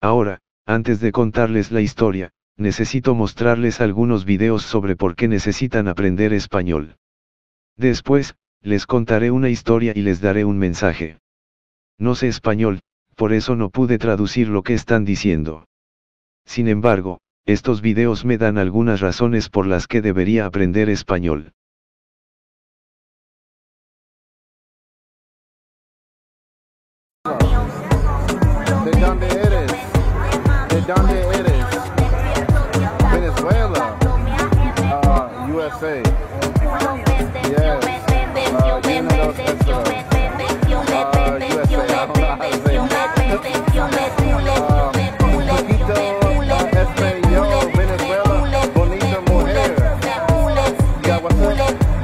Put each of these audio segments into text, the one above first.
Ahora, antes de contarles la historia, necesito mostrarles algunos videos sobre por qué necesitan aprender español. Después, les contaré una historia y les daré un mensaje. No sé español, por eso no pude traducir lo que están diciendo. Sin embargo, estos videos me dan algunas razones por las que debería aprender español.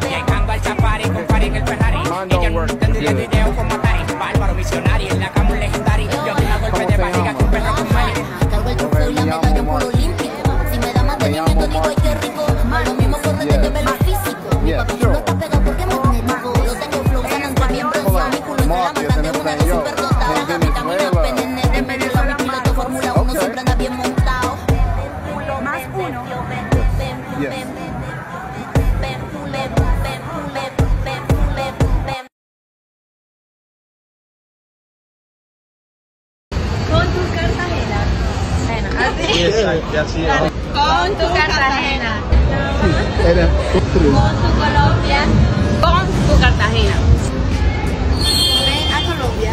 Llegando al safari con Farid el Ferrari. Ellos no entendí el video como Atari. Bárbaro visionario en la Con tu Cartagena. Con tu Colombia. Con tu Cartagena. Colombia.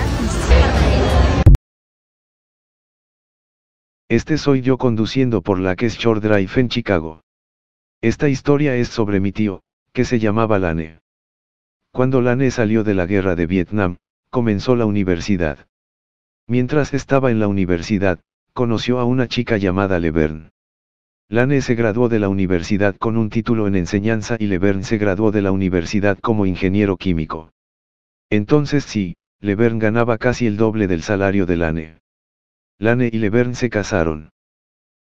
Este soy yo conduciendo por la que es Shore Drive en Chicago. Esta historia es sobre mi tío, que se llamaba Lane. Cuando Lane salió de la guerra de Vietnam, comenzó la universidad. Mientras estaba en la universidad, conoció a una chica llamada Leverne. Lane se graduó de la universidad con un título en enseñanza y Leverne se graduó de la universidad como ingeniero químico. Entonces sí, Leverne ganaba casi el doble del salario de Lane. Lane y Leverne se casaron.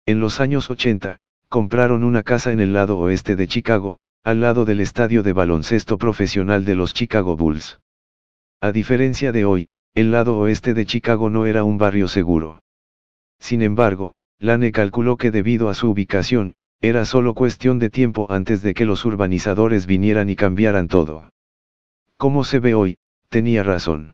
En los años 80, compraron una casa en el lado oeste de Chicago, al lado del estadio de baloncesto profesional de los Chicago Bulls. A diferencia de hoy, el lado oeste de Chicago no era un barrio seguro. Sin embargo, Lane calculó que debido a su ubicación, era solo cuestión de tiempo antes de que los urbanizadores vinieran y cambiaran todo. Como se ve hoy, tenía razón.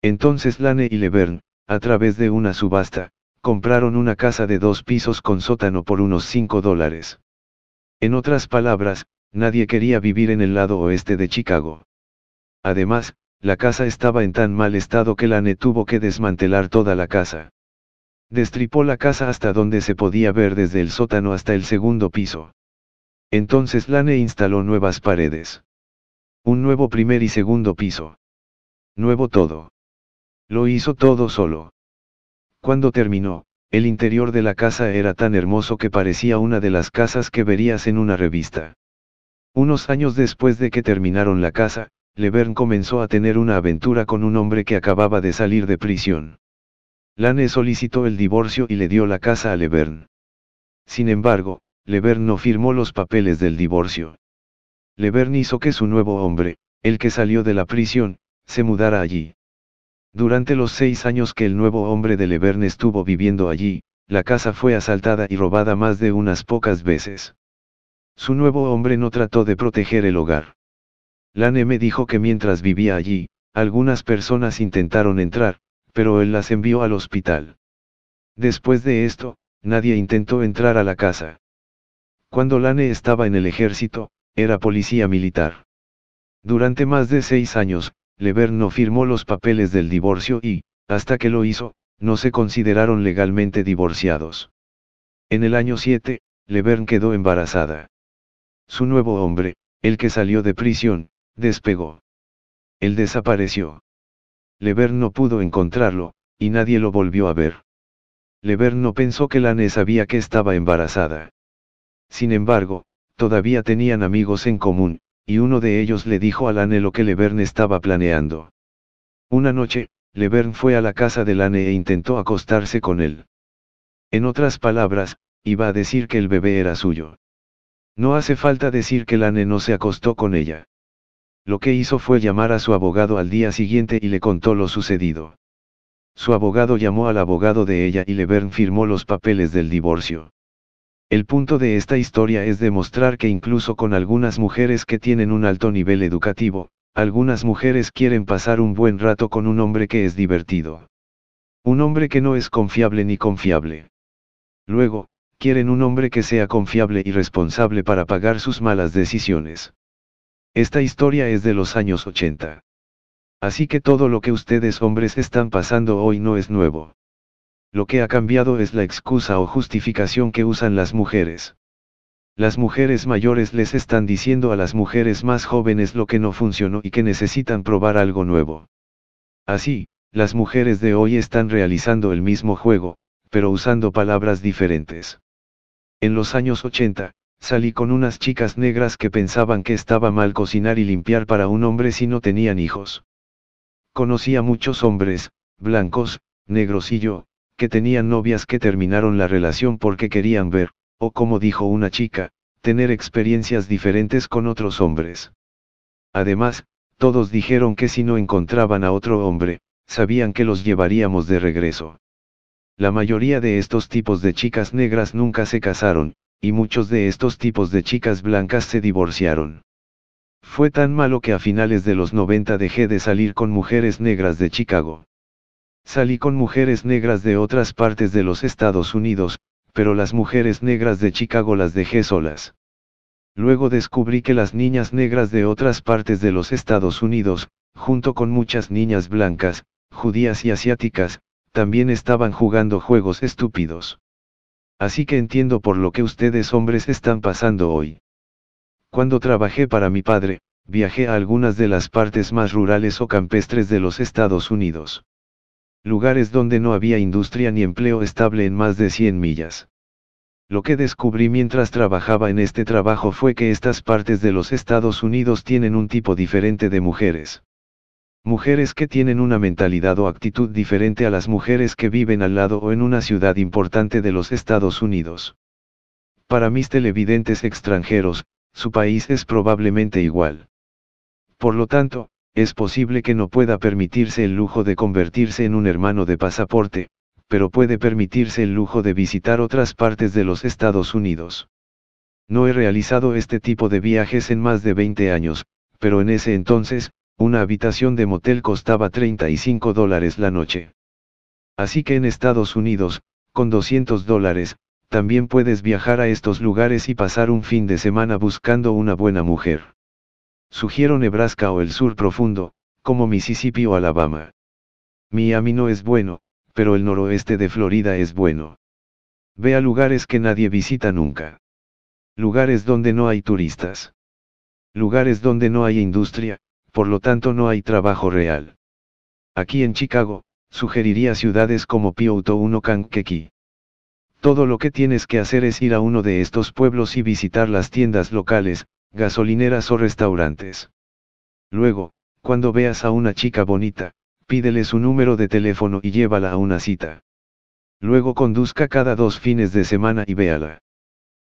Entonces Lane y Leverne, a través de una subasta, compraron una casa de dos pisos con sótano por unos 5 dólares. En otras palabras, nadie quería vivir en el lado oeste de Chicago. Además, la casa estaba en tan mal estado que Lane tuvo que desmantelar toda la casa. Destripó la casa hasta donde se podía ver desde el sótano hasta el segundo piso. Entonces Lane instaló nuevas paredes. Un nuevo primer y segundo piso. Nuevo todo. Lo hizo todo solo. Cuando terminó, el interior de la casa era tan hermoso que parecía una de las casas que verías en una revista. Unos años después de que terminaron la casa, Levern comenzó a tener una aventura con un hombre que acababa de salir de prisión. Lane solicitó el divorcio y le dio la casa a Leverne. Sin embargo, Leverne no firmó los papeles del divorcio. Leverne hizo que su nuevo hombre, el que salió de la prisión, se mudara allí. Durante los seis años que el nuevo hombre de Leverne estuvo viviendo allí, la casa fue asaltada y robada más de unas pocas veces. Su nuevo hombre no trató de proteger el hogar. Lane me dijo que mientras vivía allí, algunas personas intentaron entrar, pero él las envió al hospital. Después de esto, nadie intentó entrar a la casa. Cuando Lane estaba en el ejército, era policía militar. Durante más de seis años, Levern no firmó los papeles del divorcio y, hasta que lo hizo, no se consideraron legalmente divorciados. En el año 7, Levern quedó embarazada. Su nuevo hombre, el que salió de prisión, despegó. Él desapareció. Lever no pudo encontrarlo, y nadie lo volvió a ver. Lever no pensó que Lane sabía que estaba embarazada. Sin embargo, todavía tenían amigos en común, y uno de ellos le dijo a Lane lo que Leverne estaba planeando. Una noche, Leverne fue a la casa de Lane e intentó acostarse con él. En otras palabras, iba a decir que el bebé era suyo. No hace falta decir que Lane no se acostó con ella. Lo que hizo fue llamar a su abogado al día siguiente y le contó lo sucedido. Su abogado llamó al abogado de ella y Levern firmó los papeles del divorcio. El punto de esta historia es demostrar que incluso con algunas mujeres que tienen un alto nivel educativo, algunas mujeres quieren pasar un buen rato con un hombre que es divertido. Un hombre que no es confiable ni confiable. Luego, quieren un hombre que sea confiable y responsable para pagar sus malas decisiones. Esta historia es de los años 80. Así que todo lo que ustedes hombres están pasando hoy no es nuevo. Lo que ha cambiado es la excusa o justificación que usan las mujeres. Las mujeres mayores les están diciendo a las mujeres más jóvenes lo que no funcionó y que necesitan probar algo nuevo. Así, las mujeres de hoy están realizando el mismo juego, pero usando palabras diferentes. En los años 80, Salí con unas chicas negras que pensaban que estaba mal cocinar y limpiar para un hombre si no tenían hijos. Conocí a muchos hombres, blancos, negros y yo, que tenían novias que terminaron la relación porque querían ver, o como dijo una chica, tener experiencias diferentes con otros hombres. Además, todos dijeron que si no encontraban a otro hombre, sabían que los llevaríamos de regreso. La mayoría de estos tipos de chicas negras nunca se casaron, y muchos de estos tipos de chicas blancas se divorciaron. Fue tan malo que a finales de los 90 dejé de salir con mujeres negras de Chicago. Salí con mujeres negras de otras partes de los Estados Unidos, pero las mujeres negras de Chicago las dejé solas. Luego descubrí que las niñas negras de otras partes de los Estados Unidos, junto con muchas niñas blancas, judías y asiáticas, también estaban jugando juegos estúpidos así que entiendo por lo que ustedes hombres están pasando hoy. Cuando trabajé para mi padre, viajé a algunas de las partes más rurales o campestres de los Estados Unidos. Lugares donde no había industria ni empleo estable en más de 100 millas. Lo que descubrí mientras trabajaba en este trabajo fue que estas partes de los Estados Unidos tienen un tipo diferente de mujeres. Mujeres que tienen una mentalidad o actitud diferente a las mujeres que viven al lado o en una ciudad importante de los Estados Unidos. Para mis televidentes extranjeros, su país es probablemente igual. Por lo tanto, es posible que no pueda permitirse el lujo de convertirse en un hermano de pasaporte, pero puede permitirse el lujo de visitar otras partes de los Estados Unidos. No he realizado este tipo de viajes en más de 20 años, pero en ese entonces, una habitación de motel costaba 35 dólares la noche. Así que en Estados Unidos, con 200 dólares, también puedes viajar a estos lugares y pasar un fin de semana buscando una buena mujer. Sugiero Nebraska o el sur profundo, como Mississippi o Alabama. Miami no es bueno, pero el noroeste de Florida es bueno. Ve a lugares que nadie visita nunca. Lugares donde no hay turistas. Lugares donde no hay industria, por lo tanto no hay trabajo real. Aquí en Chicago, sugeriría ciudades como Pyoto o Kankeki. Todo lo que tienes que hacer es ir a uno de estos pueblos y visitar las tiendas locales, gasolineras o restaurantes. Luego, cuando veas a una chica bonita, pídele su número de teléfono y llévala a una cita. Luego conduzca cada dos fines de semana y véala.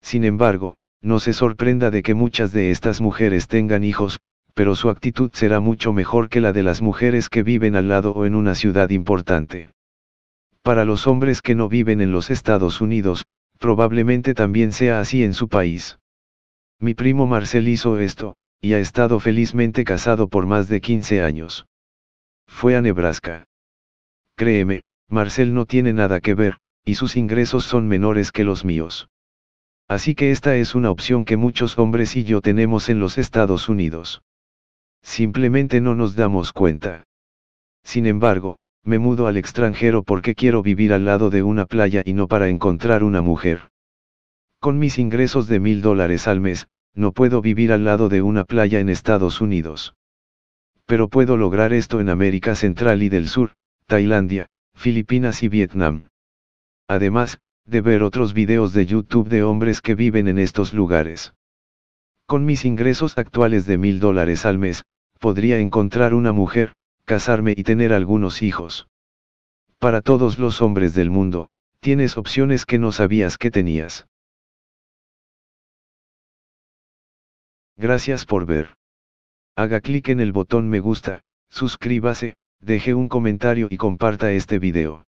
Sin embargo, no se sorprenda de que muchas de estas mujeres tengan hijos, pero su actitud será mucho mejor que la de las mujeres que viven al lado o en una ciudad importante. Para los hombres que no viven en los Estados Unidos, probablemente también sea así en su país. Mi primo Marcel hizo esto, y ha estado felizmente casado por más de 15 años. Fue a Nebraska. Créeme, Marcel no tiene nada que ver, y sus ingresos son menores que los míos. Así que esta es una opción que muchos hombres y yo tenemos en los Estados Unidos. Simplemente no nos damos cuenta. Sin embargo, me mudo al extranjero porque quiero vivir al lado de una playa y no para encontrar una mujer. Con mis ingresos de mil dólares al mes, no puedo vivir al lado de una playa en Estados Unidos. Pero puedo lograr esto en América Central y del Sur, Tailandia, Filipinas y Vietnam. Además, de ver otros videos de YouTube de hombres que viven en estos lugares. Con mis ingresos actuales de mil dólares al mes, podría encontrar una mujer, casarme y tener algunos hijos. Para todos los hombres del mundo, tienes opciones que no sabías que tenías. Gracias por ver. Haga clic en el botón me gusta, suscríbase, deje un comentario y comparta este video.